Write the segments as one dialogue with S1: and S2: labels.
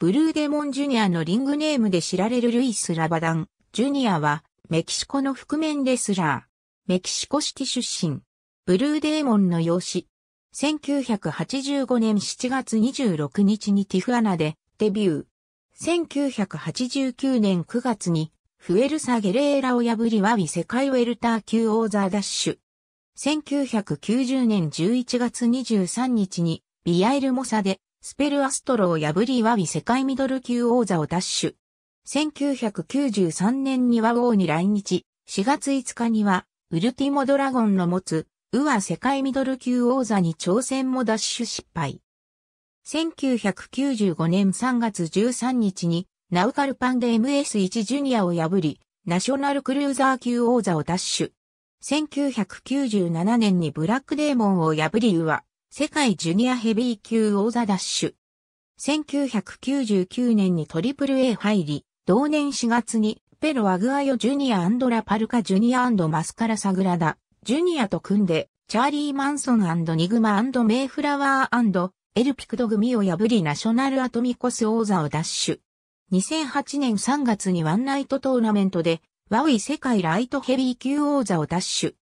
S1: ブルーデモンジュニアのリングネームで知られるルイス・ラバダン、ジュニアは、メキシコの覆面レスラー。メキシコシティ出身。ブルーデーモンの養子。1985年7月26日にティフアナでデビュー。1989年9月にフエルサ・ゲレーラを破りワビ世界ウェルター級オーザーダッシュ。1990年11月23日にビアイル・モサでスペルアストロを破りワビ世界ミドル級王座を奪取。1993年には王に来日、4月5日には、ウルティモドラゴンの持つ、ウア世界ミドル級王座に挑戦も奪取失敗。1995年3月13日に、ナウカルパンで MS1 ジュニアを破り、ナショナルクルーザー級王座を奪取。1997年にブラックデーモンを破りウア。世界ジュニアヘビー級王座ダッシュ。1999年に AAA 入り、同年4月にペロ・アグアヨジュニアラパルカジュニアマスカラ・サグラダ、ジュニアと組んで、チャーリー・マンソンニグマメイフラワーエルピクド組を破りナショナルアトミコス王座をダッシュ。2008年3月にワンナイトトーナメントで、ワウイ世界ライトヘビー級王座をダッシュ。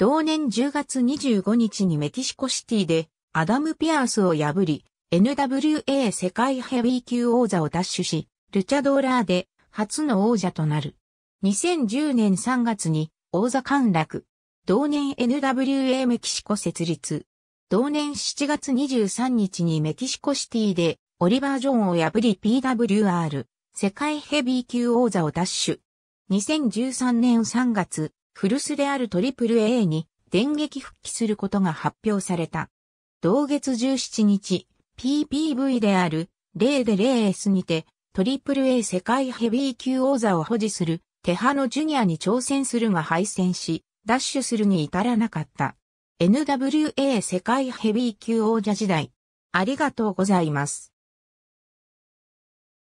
S1: 同年10月25日にメキシコシティでアダム・ピアースを破り、NWA 世界ヘビー級王座を奪取し、ルチャドーラーで初の王者となる。2010年3月に王座陥落。同年 NWA メキシコ設立。同年7月23日にメキシコシティでオリバー・ジョンを破り PWR 世界ヘビー級王座を奪取。2013年3月、古巣である AAA に電撃復帰することが発表された。同月17日、PPV である 0-0S でにて AAA 世界ヘビー級王座を保持するテハのジュニアに挑戦するが敗戦し、ダッシュするに至らなかった。NWA 世界ヘビー級王者時代。ありがとうございます。